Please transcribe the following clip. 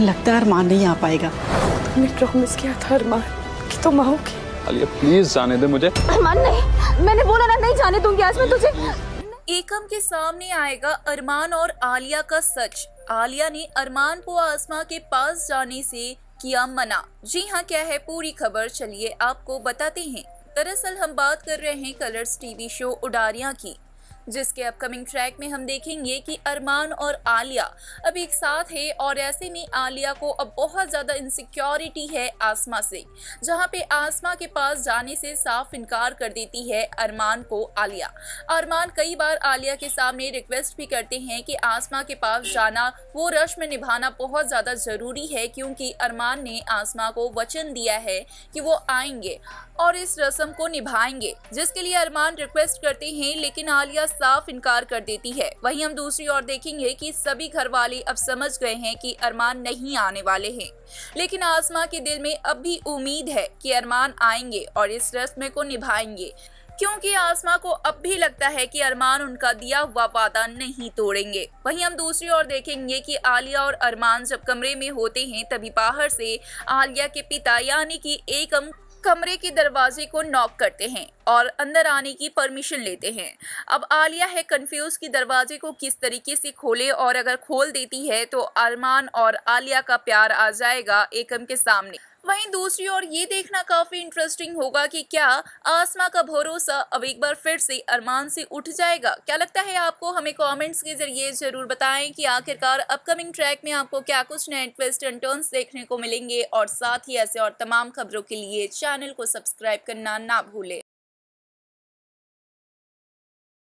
लगता है अरमान नहीं आ पाएगा तुमने प्रॉमिस किया था अरमान कि तुम आओगे अलिया प्लीज जाने दे मुझे अरमान नहीं मैंने बोला ना नहीं जाने दूंगी आज मैं तुझे एकम के सामने आएगा अरमान और आलिया का सच आलिया ने अरमान को आसमा के पास जाने से किया मना जी हाँ क्या है पूरी खबर चलिए आपको बताते हैं दरअसल हम बात कर रहे हैं कलर्स टीवी शो उडारिया की जिसके अपकमिंग ट्रैक में हम देखेंगे कि अरमान और आलिया अब एक साथ है और ऐसे में आलिया को अब बहुत ज़्यादा इनसिक्योरिटी है आसमा से जहाँ पे आसमा के पास जाने से साफ इनकार कर देती है अरमान को आलिया अरमान कई बार आलिया के सामने रिक्वेस्ट भी करते हैं कि आसमा के पास जाना वो रश्म निभाना बहुत ज़्यादा ज़रूरी है क्योंकि अरमान ने आसमा को वचन दिया है कि वो आएंगे और इस रस्म को निभाएंगे जिसके लिए अरमान रिक्वेस्ट करते हैं लेकिन आलिया साफ इनकार कर देती है वहीं हम दूसरी ओर देखेंगे कि सभी घर वाले अब समझ गए हैं कि अरमान नहीं आने वाले हैं लेकिन आसमा के दिल में अब भी उम्मीद है कि अरमान आएंगे और इस रस्म को निभाएंगे क्योंकि आसमा को अब भी लगता है कि अरमान उनका दिया हुआ वादा नहीं तोड़ेंगे वहीं हम दूसरी ओर देखेंगे कि आलिया और अरमान जब कमरे में होते हैं तभी बाहर से आलिया के पिता यानी कि एकम कमरे के दरवाजे को नॉक करते हैं और अंदर आने की परमिशन लेते हैं अब आलिया है कंफ्यूज कि दरवाजे को किस तरीके से खोले और अगर खोल देती है तो अरमान और आलिया का प्यार आ जाएगा एकम के सामने वहीं दूसरी ओर ये देखना काफी इंटरेस्टिंग होगा कि क्या आसमा का भरोसा अब एक बार फिर से अरमान से उठ जाएगा क्या लगता है आपको हमें कमेंट्स के जरिए जरूर बताएं कि आखिरकार अपकमिंग ट्रैक में आपको क्या कुछ नए ट्विस्ट एंड टर्न्स देखने को मिलेंगे और साथ ही ऐसे और तमाम खबरों के लिए चैनल को सब्सक्राइब करना ना भूलें